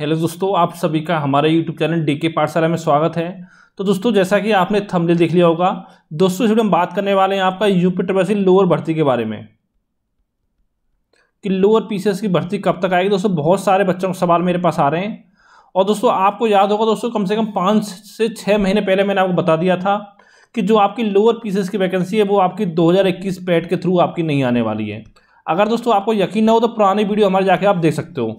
hello दोस्तों आप सभी का हमारे यूट्यूब चैनल डी के पाठशाला में स्वागत है तो दोस्तों जैसा कि आपने थमले देख लिया होगा दोस्तों इस वीडियो में बात करने वाले हैं आपका यूपी ट्रबसी लोअर भर्ती के बारे में कि लोअर पीसीएस की भर्ती कब तक आएगी दोस्तों बहुत सारे बच्चों के सवाल मेरे पास आ रहे हैं और दोस्तों आपको याद होगा दोस्तों कम से कम पाँच से छः महीने पहले मैंने आपको बता दिया था कि जो आपकी लोअर पीसीएस की वैकेंसी है वो आपकी 2021 पैट के थ्रू आपकी नहीं आने वाली है अगर दोस्तों आपको यकीन ना हो तो पुरानी वीडियो हमारे जाके आप देख सकते हो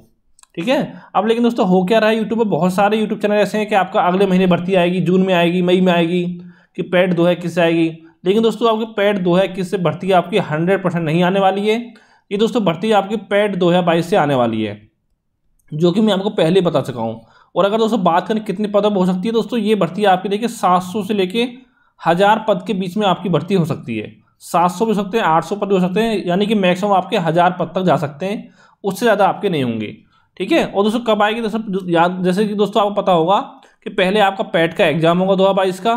ठीक है अब लेकिन दोस्तों हो क्या रहा है यूट्यूब पर बहुत सारे यूट्यूब चैनल ऐसे हैं कि आपका अगले महीने भर्ती आएगी जून में आएगी मई में आएगी कि पैड दो है किससे आएगी लेकिन दोस्तों आपके पैड दो है किससे भर्ती आपकी हंड्रेड परसेंट नहीं आने वाली है ये दोस्तों भर्ती आपकी पैड दो हज़ार बाईस से आने वाली है जो कि मैं आपको पहले बता चुका हूँ और अगर दोस्तों बात करें कितने पदों पर हो सकती है दोस्तों ये भर्ती आपकी देखिए सात सौ से लेके हज़ार पद के बीच में आपकी भर्ती हो सकती है सात सौ भी हो सकते हैं आठ सौ पद भी हो सकते हैं यानी कि मैक्सिमम आपके हज़ार पद तक जा सकते हैं उससे ज़्यादा आपके नहीं होंगे ठीक है और दोस्तों कब आएगी तो दोस्तों याद जैसे कि दोस्तों आपको पता होगा कि पहले आपका पैट का एग्जाम होगा दो हज़ार बाईस का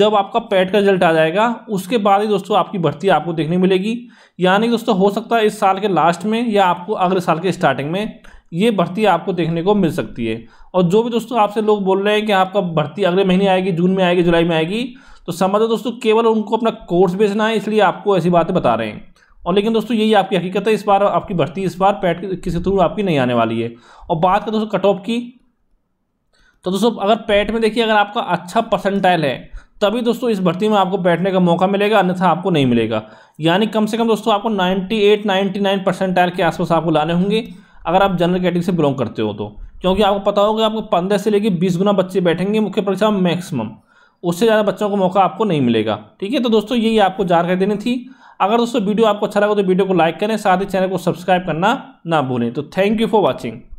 जब आपका पैट का रिजल्ट आ जाएगा उसके बाद ही दोस्तों आपकी भर्ती आपको देखने मिलेगी यानी दोस्तों हो सकता है इस साल के लास्ट में या आपको अगले साल के स्टार्टिंग में ये भर्ती आपको देखने को मिल सकती है और जो भी दोस्तों आपसे लोग बोल रहे हैं कि आपका भर्ती अगले महीने आएगी जून में आएगी जुलाई में आएगी तो समझो दोस्तों केवल उनको अपना कोर्स बेचना है इसलिए आपको ऐसी बातें बता रहे हैं और लेकिन दोस्तों यही आपकी हकीकत है इस बार आपकी भर्ती इस बार पैट किसी थ्रू आपकी नहीं आने वाली है और बात करें दोस्तों कट ऑफ की तो दोस्तों अगर पैट में देखिए अगर आपका अच्छा परसेंटाइल है तभी दोस्तों इस भर्ती में आपको बैठने का मौका मिलेगा अन्यथा आपको नहीं मिलेगा यानी कम से कम दोस्तों आपको 98 99 परसेंटाइल के आसपास आपको लाने होंगे अगर आप जनरल कैटेगरी से बिलोंग करते हो तो क्योंकि आपको पता होगा आपको पंद्रह से लेकर बीस गुना बच्चे बैठेंगे मुख्य परीक्षा मैक्सिमम उससे ज़्यादा बच्चों को मौका आपको नहीं मिलेगा ठीक है तो दोस्तों यही आपको जानकारी देनी थी अगर दोस्तों वीडियो आपको अच्छा लगा तो वीडियो को लाइक करें साथ ही चैनल को सब्सक्राइब करना ना भूलें तो थैंक यू फॉर वॉचिंग